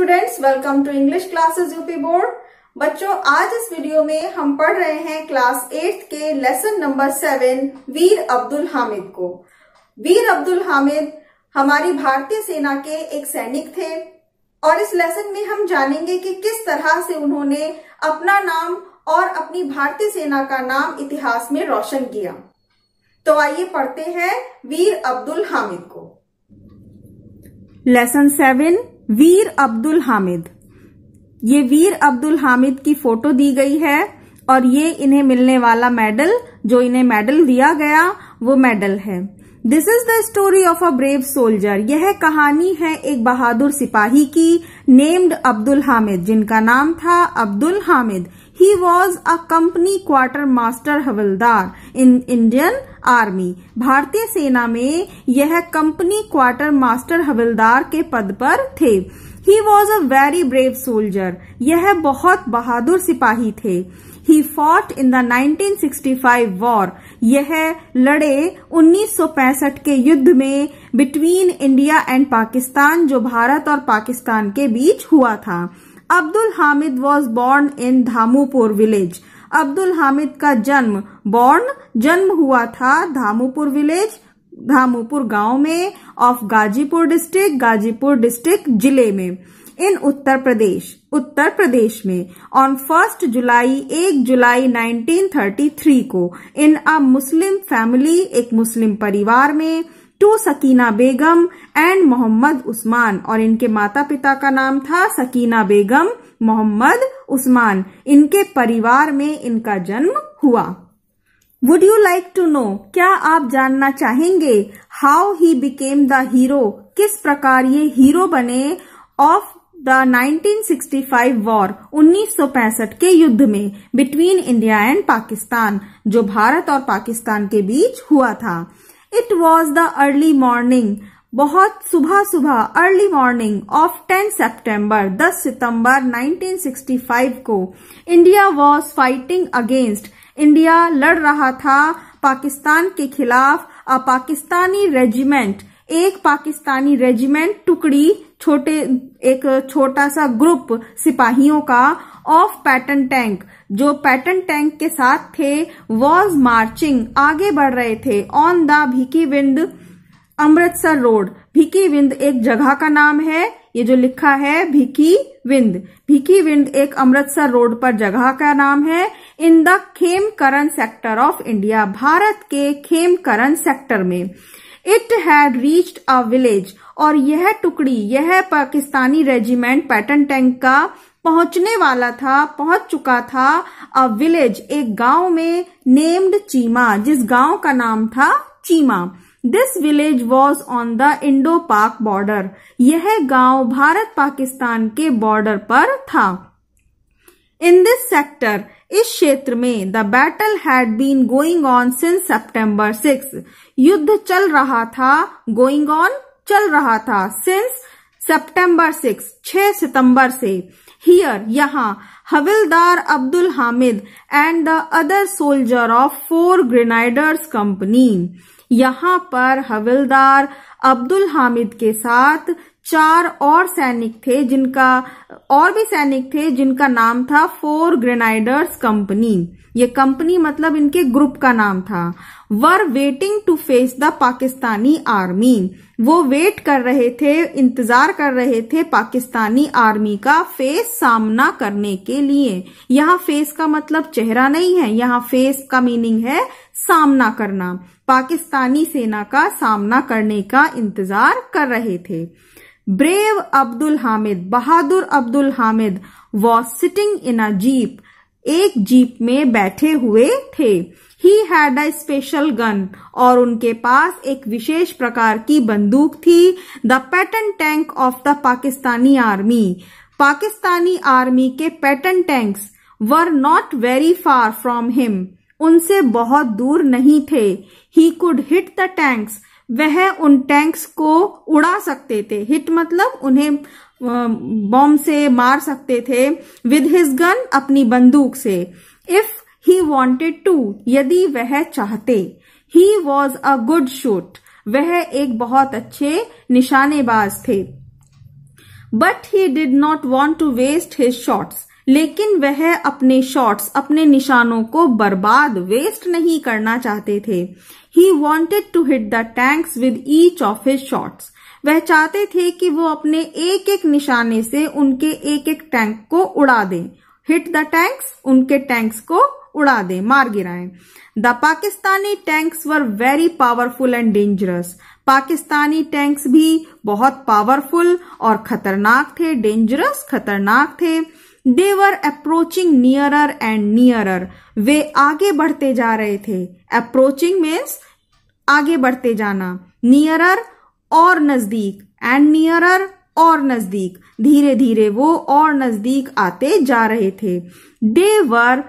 Students welcome to English classes UP board बच्चों आज इस वीडियो में हम पढ़ रहे हैं क्लास एट के लेसन नंबर सेवन वीर अब्दुल हामिद को वीर अब्दुल हामिद हमारी भारतीय सेना के एक सैनिक थे और इस लेसन में हम जानेंगे कि किस तरह से उन्होंने अपना नाम और अपनी भारतीय सेना का नाम इतिहास में रोशन किया तो आइए पढ़ते हैं वीर अब्दुल हामिद को लेसन सेवन वीर अब्दुल हामिद ये वीर अब्दुल हामिद की फोटो दी गई है और ये इन्हें मिलने वाला मेडल जो इन्हें मेडल दिया गया वो मेडल है this is the story of a brave soldier यह कहानी है एक बहादुर सिपाही की नेम्ड अब्दुल हामिद जिनका नाम था Abdul Hamid He was a company quartermaster havildar in Indian Army. भारतीय सेना में यह कंपनी क्वार्टर मास्टर हवलदार के पद पर थे he was a very brave soldier यह बहुत बहादुर सिपाही थे he fought in the 1965 war यह लड़े 1965 के युद्ध में बिटवीन इंडिया एंड पाकिस्तान जो भारत और पाकिस्तान के बीच हुआ था Abdul Hamid was born in Dhamupur village Abdul Hamid का जन्म बॉर्न जन्म हुआ था धामूपुर विलेज धामूपुर गांव में of Ghazipur district Ghazipur district जिले में इन उत्तर प्रदेश उत्तर प्रदेश में ऑन फर्स्ट जुलाई एक जुलाई 1933 को इन अ मुस्लिम फैमिली एक मुस्लिम परिवार में टू सकीना बेगम एंड मोहम्मद उस्मान और इनके माता पिता का नाम था सकीना बेगम मोहम्मद उस्मान इनके परिवार में इनका जन्म हुआ would you like to know क्या आप जानना चाहेंगे how he became the hero किस प्रकार ये हीरो बने ऑफ द 1965 वॉर 1965 के युद्ध में बिटवीन इंडिया एंड पाकिस्तान जो भारत और पाकिस्तान के बीच हुआ था it was the early morning बहुत सुबह सुबह अर्ली मॉर्निंग ऑफ 10 सितंबर 10 सितंबर 1965 को India was fighting against India लड़ रहा था पाकिस्तान के खिलाफ अ पाकिस्तानी रेजिमेंट एक पाकिस्तानी रेजिमेंट टुकड़ी छोटे एक छोटा सा ग्रुप सिपाहियों का ऑफ पैटर्न टैंक जो पैटर्न टैंक के साथ थे वॉज मार्चिंग आगे बढ़ रहे थे on the Bhikhiwind Amritsar road विंद एक जगह का नाम है ये जो लिखा है भिकी विंद भिकी विंद एक अमृतसर रोड पर जगह का नाम है in the Khemkaran sector of India भारत के खेमकरण सेक्टर में it had reached a village और यह टुकड़ी यह पाकिस्तानी रेजिमेंट पैटर्न टैंक का पहुंचने वाला था पहुंच चुका था अ विलेज एक गांव में नेम्ड चीमा जिस गांव का नाम था Cheema this village was on the Indo Pak border यह गांव भारत पाकिस्तान के बॉर्डर पर था इन दिस सेक्टर इस क्षेत्र में the battle had been going on since September six युद्ध चल रहा था गोइंग ऑन चल रहा था सिंस सेप्टेम्बर सिक्स छह सितंबर से हियर यहाँ havildar Abdul Hamid and the other soldier of four grenadiers company यहाँ पर हविलदार अब्दुल हामिद के साथ चार और सैनिक थे जिनका और भी सैनिक थे जिनका नाम था फोर ग्रेनाइडर्स कंपनी ये कंपनी मतलब इनके ग्रुप का नाम था were waiting to face the Pakistani army वो वेट कर रहे थे इंतजार कर रहे थे पाकिस्तानी आर्मी का फेस सामना करने के लिए यहाँ फेस का मतलब चेहरा नहीं है यहाँ फेस का मीनिंग है सामना करना पाकिस्तानी सेना का सामना करने का इंतजार कर रहे थे ब्रेव अब्दुल हामिद बहादुर Abdul Hamid was sitting in a jeep एक जीप में बैठे हुए थे he had a special gun और उनके पास एक विशेष प्रकार की बंदूक थी the Patton tank of the Pakistani army Pakistani army के Patton tanks were not very far from him उनसे बहुत दूर नहीं थे he could hit the tanks वह उन टैंक्स को उड़ा सकते थे हिट मतलब उन्हें बॉम्ब से मार सकते थे विद हिज गन अपनी बंदूक से इफ ही वॉन्टेड टू यदि वह चाहते he was a good shoot वह एक बहुत अच्छे निशानेबाज थे but he did not want to waste his shots लेकिन वह अपने शॉट्स अपने निशानों को बर्बाद वेस्ट नहीं करना चाहते थे he wanted to hit the tanks with each of his shots वह चाहते थे कि वो अपने एक एक निशाने से उनके एक एक टैंक को उड़ा दें हिट द टैंक्स उनके टैंक्स को उड़ा दें मार गिराएं the Pakistani tanks were very powerful and dangerous Pakistani tanks भी बहुत पावरफुल और खतरनाक थे डेंजरस खतरनाक थे they were approaching nearer and nearer वे आगे बढ़ते जा रहे थे अप्रोचिंग मीन्स आगे बढ़ते जाना नियरर और नजदीक एंड नियरर और नजदीक धीरे धीरे वो और नजदीक आते जा रहे थे दे वर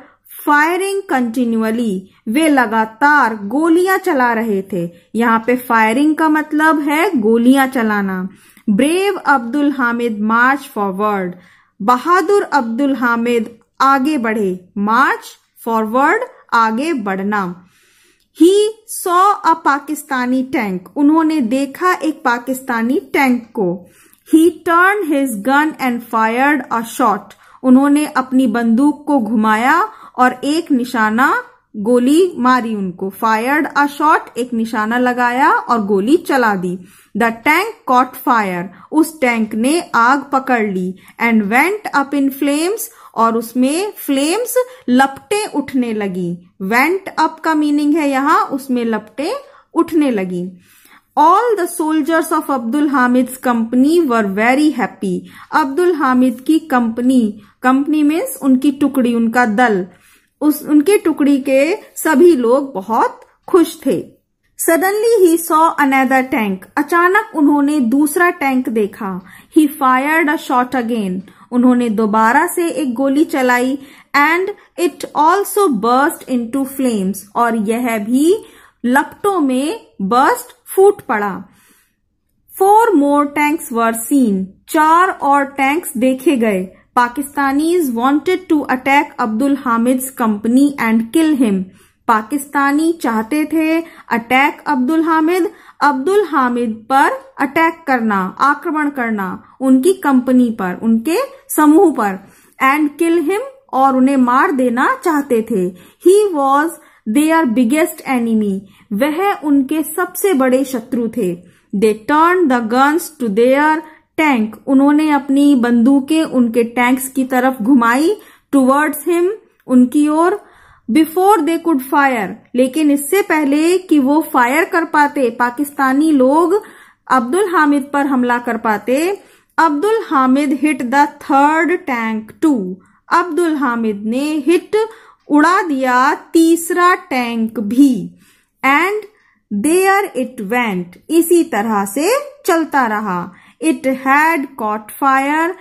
फायरिंग कंटिन्यूअली वे लगातार गोलियां चला रहे थे यहाँ पे फायरिंग का मतलब है गोलियां चलाना brave Abdul Hamid march forward बहादुर अब्दुल हामिद आगे बढ़े मार्च फॉरवर्ड आगे बढ़ना ही सौ अ पाकिस्तानी टैंक उन्होंने देखा एक पाकिस्तानी टैंक को he turn his gun and fired a shot उन्होंने अपनी बंदूक को घुमाया और एक निशाना गोली मारी उनको फायर्ड अ शॉट एक निशाना लगाया और गोली चला दी द टैंक कॉट फायर उस टैंक ने आग पकड़ ली and went up in flames और उसमें फ्लेम्स लपटे उठने लगी वेंट अप का मीनिंग है यहाँ उसमें लपटे उठने लगी all the soldiers of Abdul Hamid company were very happy Abdul Hamid की कंपनी कंपनी मीन्स उनकी टुकड़ी उनका दल उस उनके टुकड़ी के सभी लोग बहुत खुश थे suddenly he saw another tank अचानक उन्होंने दूसरा टैंक देखा he fired a shot again उन्होंने दोबारा से एक गोली चलाई and it also burst into flames और यह भी लपटों में बर्स्ट फूट पड़ा four more tanks were seen चार और टैंक्स देखे गए Pakistanis wanted to attack Abdul Hamid company and kill him Pakistani चाहते थे अटैक अब्दुल हामिद अब्दुल हामिद पर अटैक करना आक्रमण करना उनकी कंपनी पर उनके समूह पर एंड किल हिम और उन्हें मार देना चाहते थे he was their biggest enemy वह उनके सबसे बड़े शत्रु थे they turn the guns to their tank उन्होंने अपनी बंदूकें उनके टैंक्स की तरफ घुमाई टूवर्ड्स हिम उनकी ओर बिफोर दे कुड फायर लेकिन इससे पहले कि वो फायर कर पाते पाकिस्तानी लोग अब्दुल हामिद पर हमला कर पाते Abdul Hamid hit the third tank too Abdul Hamid ने हिट उड़ा दिया तीसरा टैंक भी एंड देयर इट वेंट इसी तरह से चलता रहा इट हैड कॉट फायर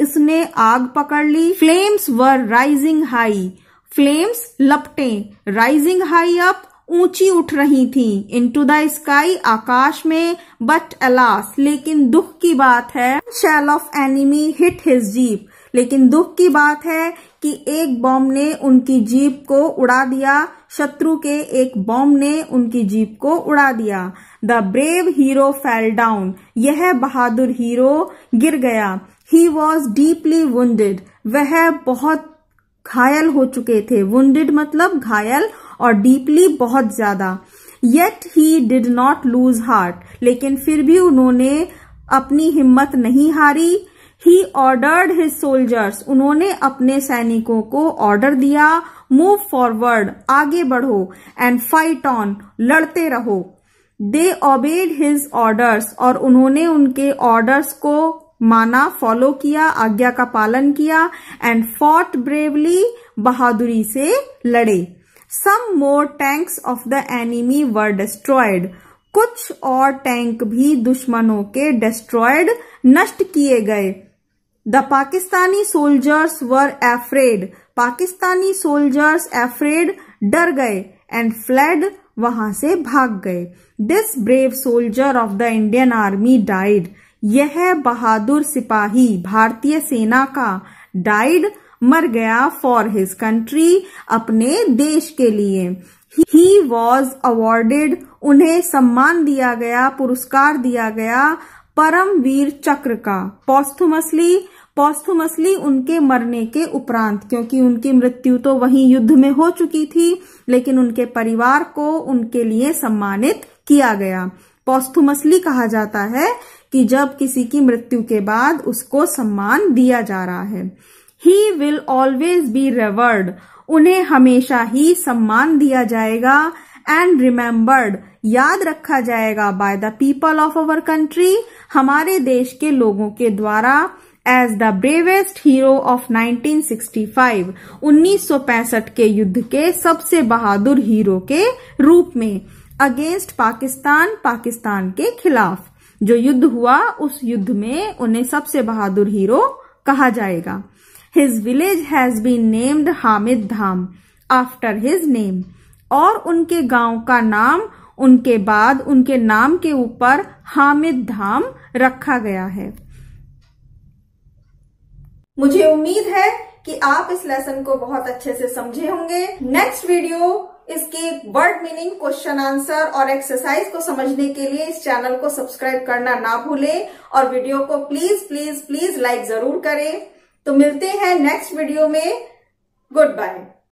इसने आग पकड़ ली flames were rising high flames लपटे राइजिंग हाई अप ऊंची उठ रही थी इन टू द स्काई आकाश में बट अलास लेकिन दुख की बात है shell of enemy hit his jeep लेकिन दुख की बात है कि एक बॉम्ब ने उनकी जीप को उड़ा दिया शत्रु के एक बॉम्ब ने उनकी जीप को उड़ा दिया the brave hero fell down यह बहादुर हीरो गिर गया ही वॉज डीपली वह बहुत घायल हो चुके थे वुंडेड मतलब घायल और डीपली बहुत ज्यादा yet he did not lose heart लेकिन फिर भी उन्होंने अपनी हिम्मत नहीं हारी ही ऑर्डर्ड हिज सोल्जर्स उन्होंने अपने सैनिकों को ऑर्डर दिया मूव फॉरवर्ड आगे बढ़ो एंड फाइट ऑन लड़ते रहो दे ओबेड हिज ऑर्डर्स और उन्होंने उनके ऑर्डर्स को माना फॉलो किया आज्ञा का पालन किया एंड फॉट ब्रेवली बहादुरी से लड़े some more tanks of the enemy were destroyed कुछ और टैंक भी दुश्मनों के डिस्ट्रॉयड नष्ट किए गए the Pakistani soldiers were afraid Pakistani soldiers afraid डर गए एंड फ्लैड वहां से भाग गए this brave soldier of the Indian army died यह बहादुर सिपाही भारतीय सेना का डाइड मर गया फॉर हिज कंट्री अपने देश के लिए ही वॉज अवॉर्डेड उन्हें सम्मान दिया गया पुरस्कार दिया गया परमवीर चक्र का पॉस्थुमसली पॉस्थुमसली उनके मरने के उपरांत क्योंकि उनकी मृत्यु तो वहीं युद्ध में हो चुकी थी लेकिन उनके परिवार को उनके लिए सम्मानित किया गया पॉस्थुमसली कहा जाता है कि जब किसी की मृत्यु के बाद उसको सम्मान दिया जा रहा है he will always be rewarded उन्हें हमेशा ही सम्मान दिया जाएगा एंड रिमेम्बर्ड याद रखा जाएगा by the people of our country हमारे देश के लोगों के द्वारा as the bravest hero of 1965 1965 के युद्ध के सबसे बहादुर हीरो के रूप में अगेंस्ट पाकिस्तान पाकिस्तान के खिलाफ जो युद्ध हुआ उस युद्ध में उन्हें सबसे बहादुर हीरो कहा जाएगा his village has been named Hamid Dham after his name और उनके गांव का नाम उनके बाद उनके नाम के ऊपर हामिद धाम रखा गया है मुझे उम्मीद है कि आप इस लेसन को बहुत अच्छे से समझे होंगे नेक्स्ट वीडियो इसके वर्ड मीनिंग क्वेश्चन आंसर और एक्सरसाइज को समझने के लिए इस चैनल को सब्सक्राइब करना ना भूलें और वीडियो को प्लीज प्लीज प्लीज लाइक जरूर करें तो मिलते हैं नेक्स्ट वीडियो में गुड बाय